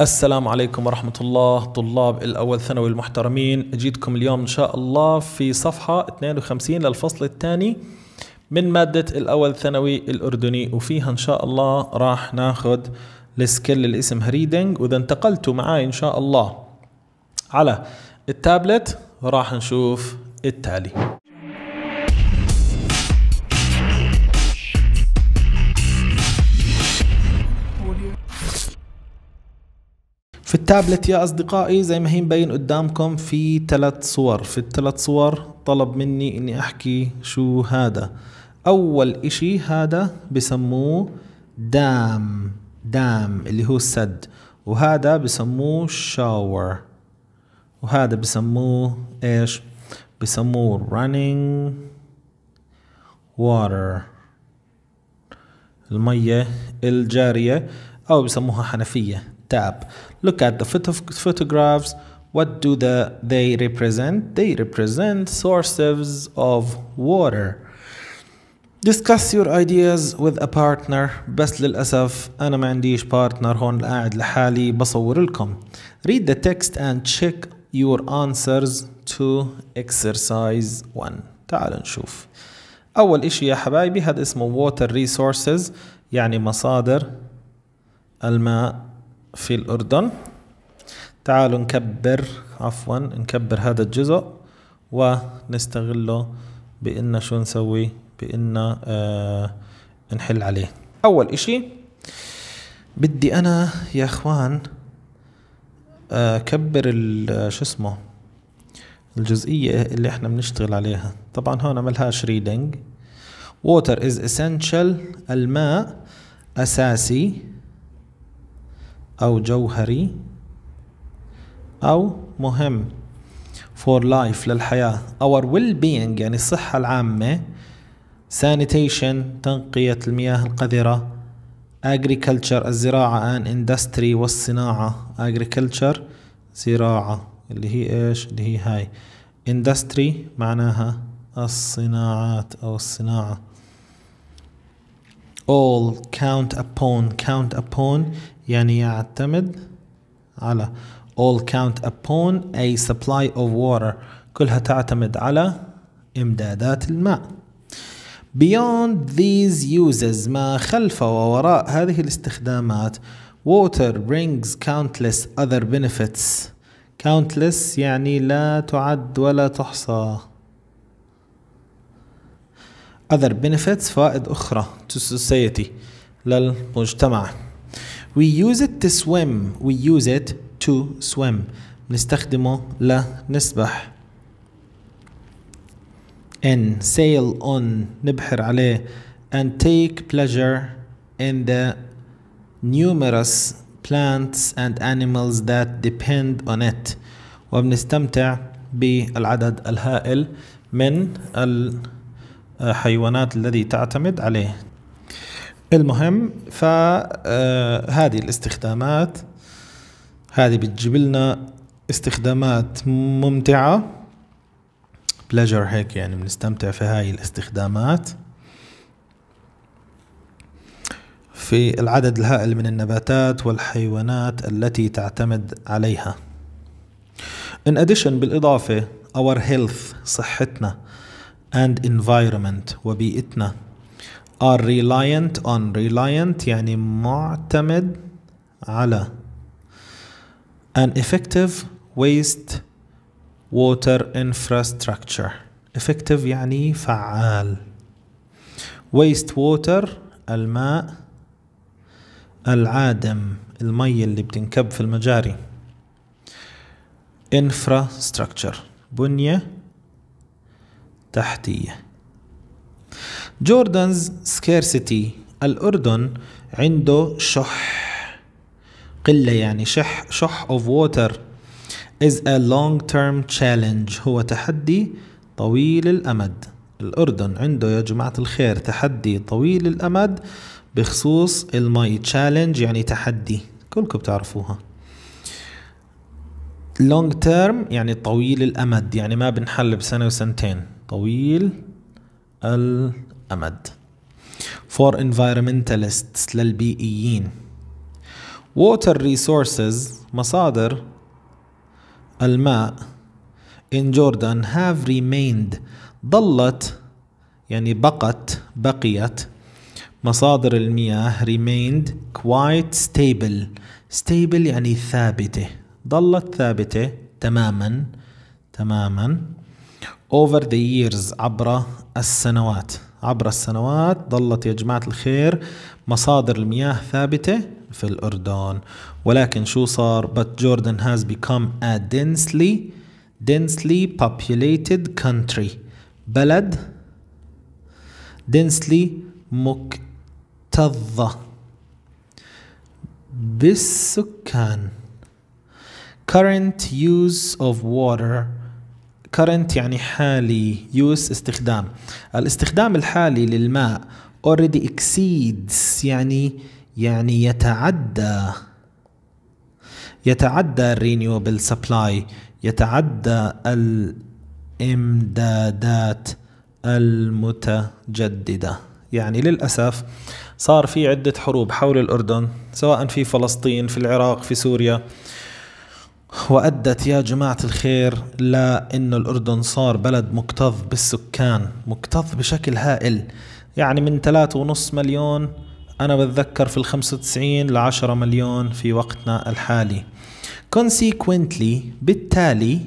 السلام عليكم ورحمة الله طلاب الأول ثانوي المحترمين أجيتكم اليوم إن شاء الله في صفحة 52 للفصل الثاني من مادة الأول ثانوي الأردني وفيها إن شاء الله راح ناخد السكيل اللي اسمها ريدنج وإذا انتقلتوا معي إن شاء الله على التابلت راح نشوف التالي في التابلت يا أصدقائي زي ما هي مبين قدامكم في ثلاث صور في الثلاث صور طلب مني إني أحكي شو هذا أول إشي هذا بسموه دام دام اللي هو السد وهذا بسموه شاور وهذا بسموه إيش بسموه رانينج واتر المية الجارية أو بسموها حنفية tab. Look at the photo photographs. What do the, they represent? They represent sources of water. Discuss your ideas with a partner بس للأسف أنا ما عنديش partner هون قاعد لحالي بصور لكم read the text and check your answers to exercise 1 تعال نشوف أول إشي يا حبايبي هذا اسمه water resources يعني مصادر الماء في الأردن تعالوا نكبر عفوا نكبر هذا الجزء ونستغله بإن شو نسوي بإن آه نحل عليه أول إشي بدي أنا يا إخوان آه كبر شو اسمه الجزئية اللي احنا بنشتغل عليها طبعا هون ملهاش ريدنج water is essential الماء أساسي أو جوهري أو مهم for life للحياة our well being يعني الصحة العامة sanitation تنقية المياه القذرة agriculture الزراعة and industry والصناعة agriculture زراعة اللي هي ايش اللي هي هاي industry معناها الصناعات أو الصناعة all count upon count upon يعني يعتمد على all count upon a supply of water كلها تعتمد على إمدادات الماء beyond these uses ما خلف ووراء هذه الاستخدامات water brings countless other benefits countless يعني لا تعد ولا تحصى other benefits فائد أخرى to society للمجتمع We use it to swim. We use it to swim. نستخدمه لنسبح. And sail on نبحر عليه and take pleasure in the numerous plants and animals that depend on it وبنستمتع بالعدد الهائل من الحيوانات الذي تعتمد عليه المهم فهذه آه، الاستخدامات هذه بتجيب لنا استخدامات ممتعة بلاجر هيك يعني بنستمتع في هاي الاستخدامات في العدد الهائل من النباتات والحيوانات التي تعتمد عليها In addition بالإضافة our health صحتنا and environment وبيئتنا are reliant on reliant يعني معتمد على an effective waste water infrastructure effective يعني فعال waste water الماء العادم المي اللي بتنكب في المجاري infrastructure بنية تحتية جوردنز سكيرسيتي الأردن عنده شح قلة يعني شح شح of water is a long term challenge هو تحدي طويل الأمد الأردن عنده يا جماعة الخير تحدي طويل الأمد بخصوص المي challenge يعني تحدي كلكم بتعرفوها long term يعني طويل الأمد يعني ما بنحل بسنة وسنتين طويل الأمد أمد for environmentalists للبيئيين water resources مصادر الماء in Jordan have remained ضلت يعني بقت بقيت مصادر المياه remained quite stable stable يعني ثابتة ظلت ثابتة تماما تماما over the years عبر السنوات عبر السنوات ظلت يا جماعة الخير مصادر المياه ثابتة في الأردن ولكن شو صار but Jordan has become a densely densely populated country بلد densely مكتظة بالسكان current use of water current يعني حالي use استخدام الاستخدام الحالي للماء already exceeds يعني يعني يتعدى يتعدى الرينيوبل سبلاي يتعدى الامدادات المتجددة يعني للأسف صار في عدة حروب حول الأردن سواء في فلسطين في العراق في سوريا وأدت يا جماعة الخير لأنه الأردن صار بلد مكتظ بالسكان مكتظ بشكل هائل يعني من ثلاثة ونص مليون أنا بتذكر في الخمسة وتسعين لعشرة مليون في وقتنا الحالي consequently بالتالي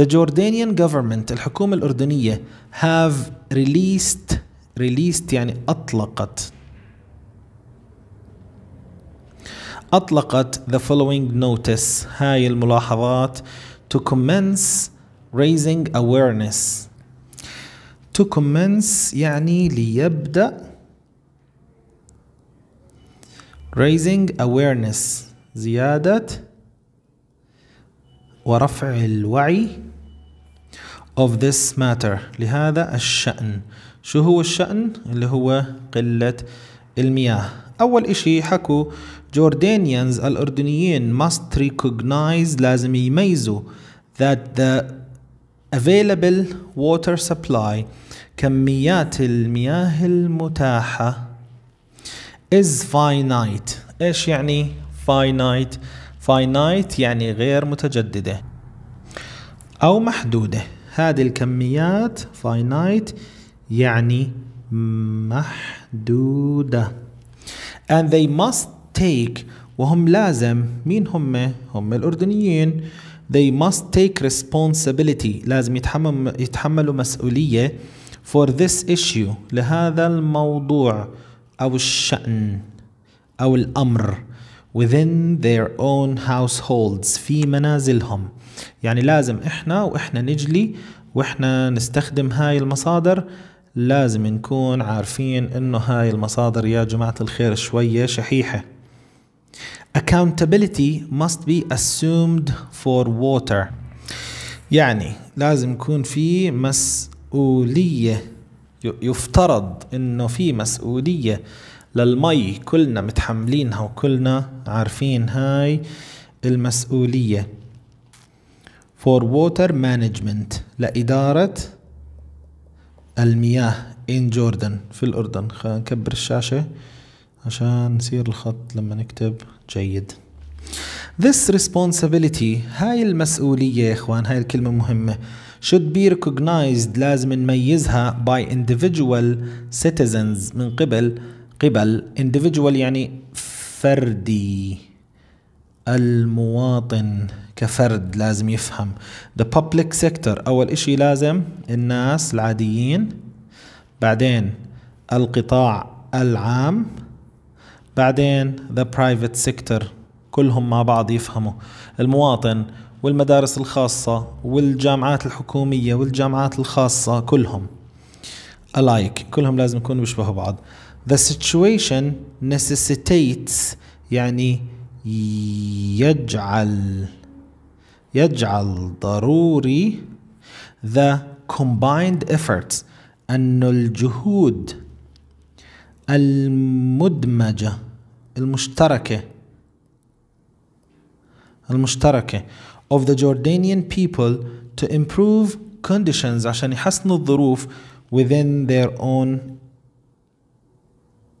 the Jordanian government الحكومة الأردنية have released released يعني أطلقت أطلقت the following notice هاي الملاحظات to commence raising awareness to commence يعني ليبدأ raising awareness زيادة ورفع الوعي of this matter لهذا الشأن شو هو الشأن اللي هو قلة المياه أول إشي حكوا جوردانيانز الأردنيين must recognize لازم يميزوا that the available water supply كميات المياه المتاحة is finite إيش يعني finite finite يعني غير متجددة أو محدودة هذه الكميات finite يعني محدودة and they must take وهم لازم مين هم هم الأردنيين they must take responsibility لازم يتحمل يتحملوا مسؤولية for this issue لهذا الموضوع أو الشأن أو الأمر within their own households في منازلهم يعني لازم إحنا وإحنا نجلي وإحنا نستخدم هاي المصادر لازم نكون عارفين انه هاي المصادر يا جماعة الخير شوية شحيحة accountability must be assumed for water يعني لازم يكون في مسؤولية يفترض انه في مسؤولية للمي كلنا متحملينها وكلنا عارفين هاي المسؤولية for water management لإدارة المياه إن جوردن في الأردن خلينا نكبر الشاشة عشان نصير الخط لما نكتب جيد This responsibility هاي المسؤولية يا إخوان هاي الكلمة مهمة should be recognized لازم نميزها by individual citizens من قبل قبل individual يعني فردي المواطن كفرد لازم يفهم the public sector أول إشي لازم الناس العاديين بعدين القطاع العام بعدين the private sector كلهم مع بعض يفهموا المواطن والمدارس الخاصة والجامعات الحكومية والجامعات الخاصة كلهم alike كلهم لازم يكونوا بيشبهوا بعض the situation necessitates يعني يجعل يجعل ضروري the combined efforts أن الجهود المدمجة المشتركة المشتركة of the Jordanian people to improve conditions عشان يحسنوا الظروف within their own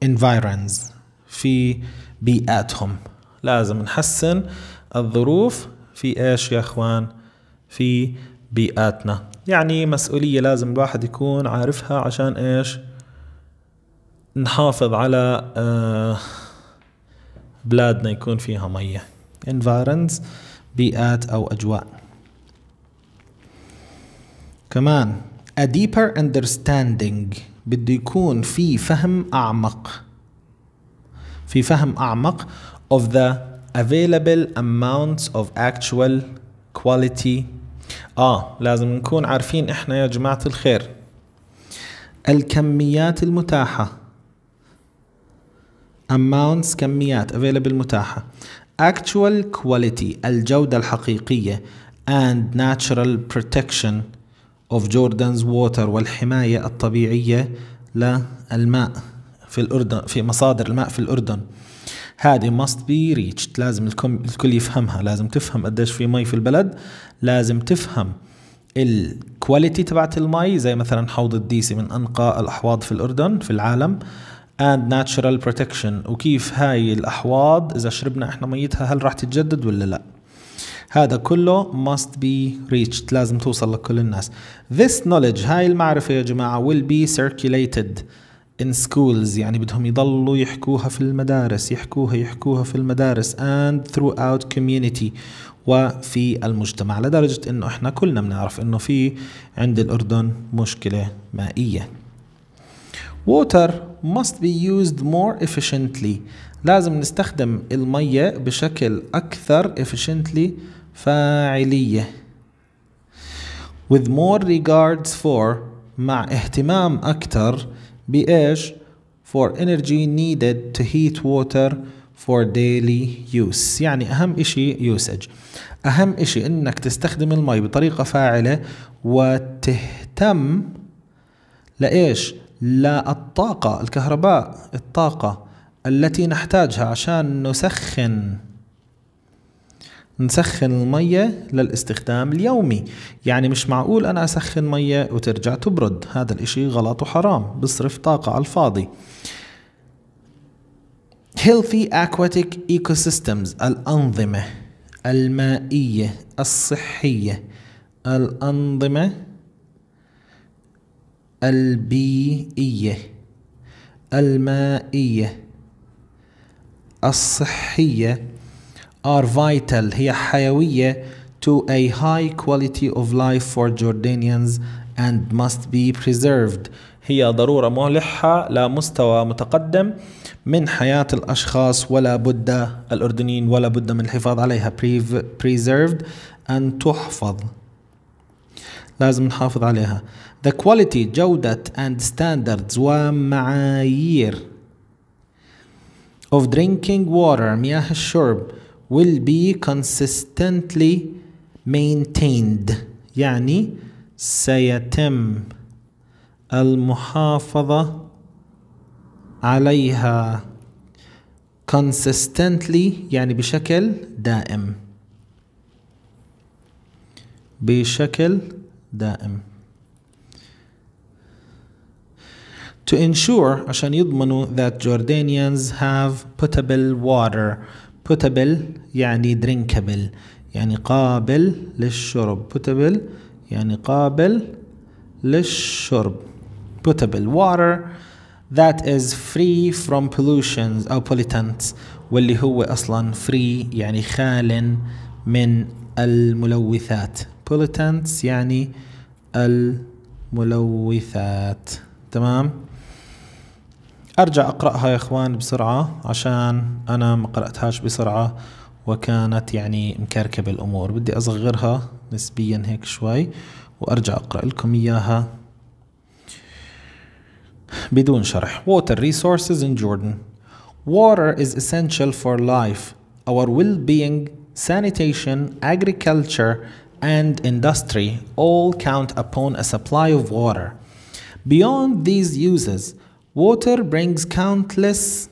environs في بيئاتهم لازم نحسن الظروف في ايش يا اخوان في بيئاتنا يعني مسؤولية لازم الواحد يكون عارفها عشان ايش نحافظ على آه، بلادنا يكون فيها مية environs بيئات أو أجواء كمان a deeper understanding بده يكون في فهم أعمق في فهم أعمق of the available amounts of actual quality اه لازم نكون عارفين احنا يا جماعة الخير الكميات المتاحة amounts كميات available متاحة actual quality الجودة الحقيقية and natural protection of Jordan's water والحماية الطبيعية للماء في الأردن في مصادر الماء في الأردن هذه ماست بي ريتش لازم الكل يفهمها لازم تفهم قديش في مي في البلد لازم تفهم الكواليتي تبعت المي زي مثلا حوض الديسي من انقى الاحواض في الاردن في العالم and natural protection وكيف هاي الاحواض اذا شربنا احنا ميتها هل راح تتجدد ولا لا هذا كله must be reached لازم توصل لكل الناس this knowledge هاي المعرفة يا جماعة will be circulated in schools يعني بدهم يضلوا يحكوها في المدارس يحكوها يحكوها في المدارس and throughout community وفي المجتمع لدرجة انه احنا كلنا بنعرف انه في عند الاردن مشكلة مائية water must be used more efficiently لازم نستخدم المية بشكل أكثر efficiently فاعلية with more regards for مع اهتمام أكثر بإيش؟ for energy needed to heat water for daily use يعني أهم إشي usage أهم إشي إنك تستخدم المي بطريقة فاعلة وتهتم لإيش؟ للطاقة الكهرباء الطاقة التي نحتاجها عشان نسخن نسخن المية للاستخدام اليومي يعني مش معقول أنا أسخن مية وترجع تبرد هذا الإشي غلط وحرام بصرف طاقة على الفاضي Healthy Aquatic Ecosystems الأنظمة المائية الصحية الأنظمة البيئية المائية الصحية are vital هي حيوية to a high quality of life for Jordanians and must be preserved هي ضرورة ملحة لمستوى متقدم من حياة الأشخاص ولا بد الأردنيين ولا بد من الحفاظ عليها preserved أن تحفظ لازم نحافظ عليها the quality جودة and standards ومعايير of drinking water مياه الشرب will be consistently maintained يعني سيتم المحافظة عليها consistently يعني بشكل دائم بشكل دائم to ensure عشان يضمنوا that Jordanians have potable water potable يعني drinkable يعني قابل للشرب potable يعني قابل للشرب potable water that is free from pollutions أو pollutants واللي هو أصلا free يعني خال من الملوثات pollutants يعني الملوثات تمام ارجع اقراها يا اخوان بسرعه عشان انا ما قراتهاش بسرعه وكانت يعني مكركبه الامور بدي اصغرها نسبيا هيك شوي وارجع اقرا لكم اياها بدون شرح water resources in Jordan water is essential for life our well-being sanitation agriculture and industry all count upon a supply of water beyond these uses Water brings countless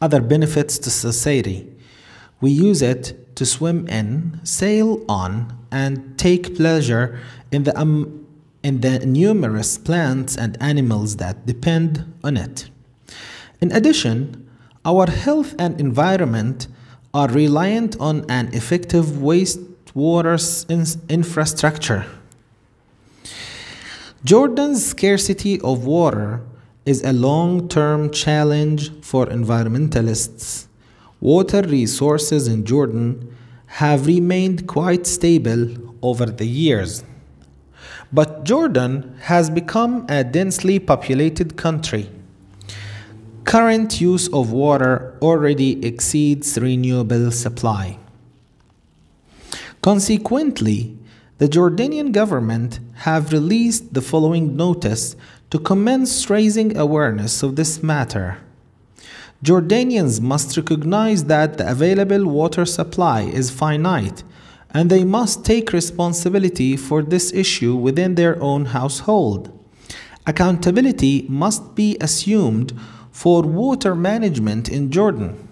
other benefits to society. We use it to swim in, sail on, and take pleasure in the, um, in the numerous plants and animals that depend on it. In addition, our health and environment are reliant on an effective wastewater infrastructure. Jordan's scarcity of water is a long-term challenge for environmentalists. Water resources in Jordan have remained quite stable over the years. But Jordan has become a densely populated country. Current use of water already exceeds renewable supply. Consequently, the Jordanian government have released the following notice to commence raising awareness of this matter. Jordanians must recognize that the available water supply is finite and they must take responsibility for this issue within their own household. Accountability must be assumed for water management in Jordan.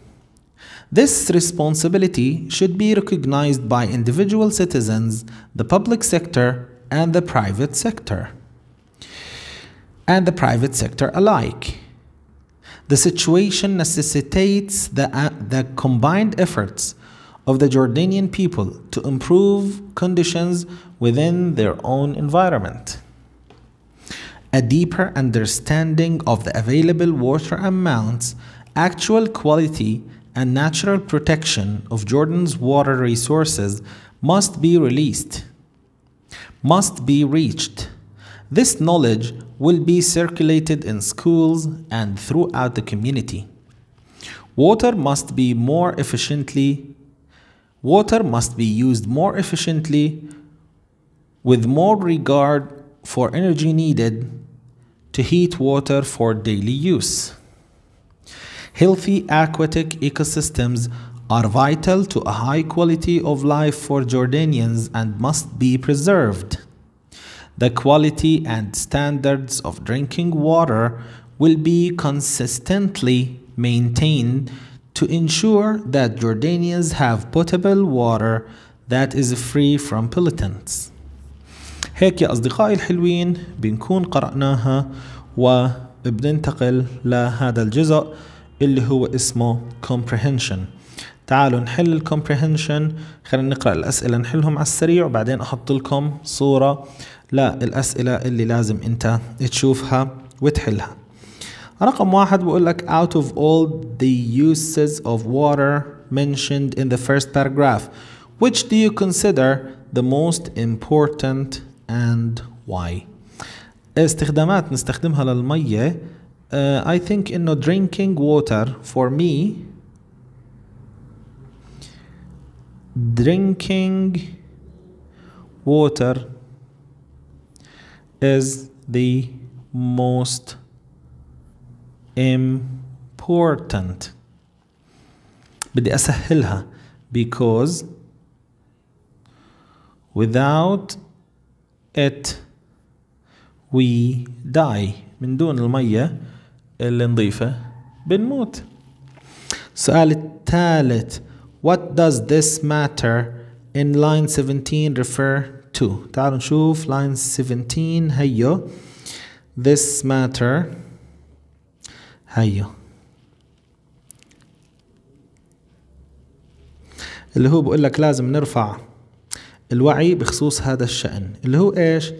This responsibility should be recognized by individual citizens, the public sector, and the private sector and the private sector alike. The situation necessitates the, uh, the combined efforts of the Jordanian people to improve conditions within their own environment. A deeper understanding of the available water amounts, actual quality, and natural protection of Jordan's water resources must be released, must be reached this knowledge will be circulated in schools and throughout the community. Water must be more efficiently water must be used more efficiently with more regard for energy needed to heat water for daily use. Healthy aquatic ecosystems are vital to a high quality of life for Jordanians and must be preserved the quality and standards of drinking water will be consistently maintained to ensure that Jordanians have potable water that is free from pollutants. هيك يا أصدقائي الحلوين بنكون قرأناها وبننتقل لهذا الجزء اللي هو اسمه comprehension تعالوا نحل الكومبريهنشن خلينا نقرأ الأسئلة نحلهم على السريع وبعدين أحط لكم صورة لا الأسئلة اللي لازم أنت تشوفها وتحلها رقم واحد بقول لك out of all the uses of water mentioned in the first paragraph which do you consider the most important and why استخدامات نستخدمها للمية uh, I think إنه drinking water for me drinking water is the most important بدي أسهلها because without it we die من دون المية اللي نضيفها بنموت سؤال الثالث What does this matter in line 17 refer 2 تعالوا نشوف لاين 17 هيو this matter هيو اللي هو بقول لك لازم نرفع الوعي بخصوص هذا الشأن اللي هو ايش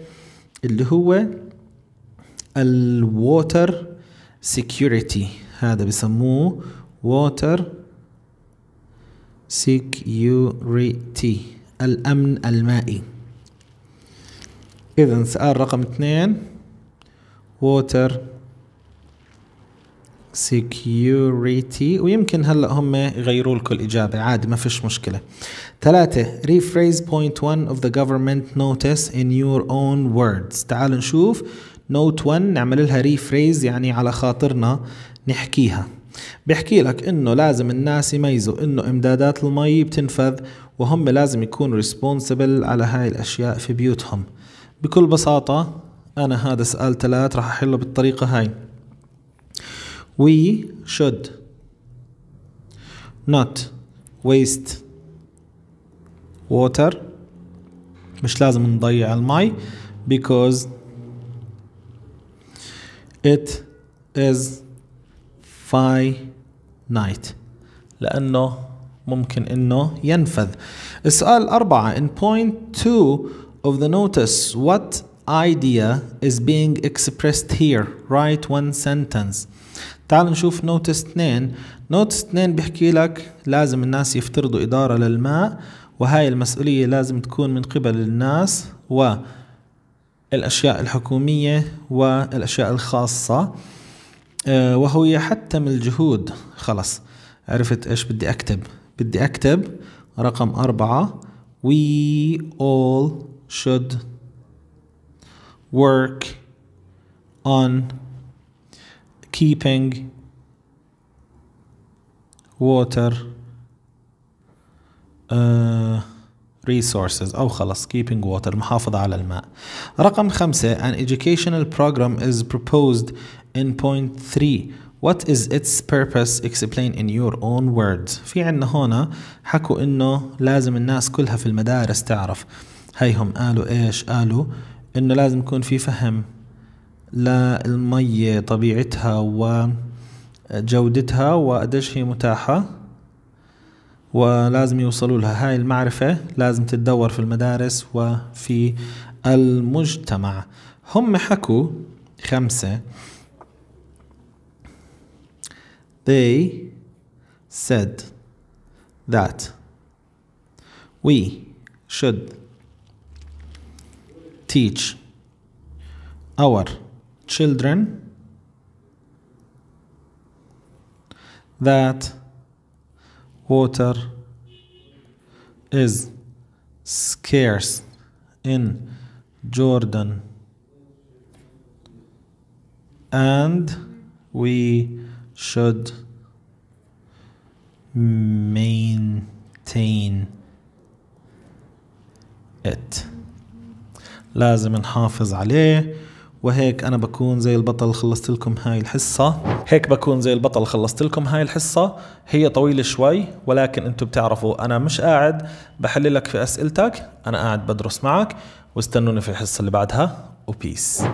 اللي هو الووتر سيكيورتي هذا بسموه ووتر سيكيورتي الأمن المائي اذا سؤال رقم اثنين ووتر security ويمكن هلا هم يغيروا لكم الاجابه عادي ما فيش مشكله. ثلاثة rephrase point one of the government notice in your own words تعالوا نشوف نوت 1 نعمل لها rephrase يعني على خاطرنا نحكيها. بحكي لك انه لازم الناس يميزوا انه امدادات المي بتنفذ وهم لازم يكونوا responsible على هاي الاشياء في بيوتهم. بكل بساطة أنا هذا سؤال ثلاث راح أحله بالطريقة هاي We should not waste water مش لازم نضيع المي because it is finite لأنه ممكن أنه ينفذ السؤال أربعة in point two of the notice what idea is being expressed here write one sentence تعال نشوف نوتس 2 نوتس 2 بيحكي لك لازم الناس يفترضوا إدارة للماء وهاي المسؤولية لازم تكون من قبل الناس والأشياء الحكومية والأشياء الخاصة آه، وهو يحتم الجهود خلص عرفت إيش بدي أكتب بدي أكتب رقم أربعة we all should work on keeping water uh, resources أو oh, خلاص keeping water محافظة على الماء رقم خمسة an educational program is proposed in point three What is its purpose? Explain in your own words. في عنا هنا حكوا إنه لازم الناس كلها في المدارس تعرف هيهم قالوا إيش قالوا إنه لازم يكون في فهم للمية طبيعتها وجودتها وقديش هي متاحة ولازم يوصلوا لها هاي المعرفة لازم تتدور في المدارس وفي المجتمع هم حكوا خمسة they said that we should teach our children that water is scarce in Jordan and we should maintain it. لازم نحافظ عليه وهيك انا بكون زي البطل خلصت لكم هاي الحصة هيك بكون زي البطل خلصت لكم هاي الحصة هي طويلة شوي ولكن انتم بتعرفوا انا مش قاعد بحللك في اسئلتك انا قاعد بدرس معك واستنوني في الحصة اللي بعدها وبيس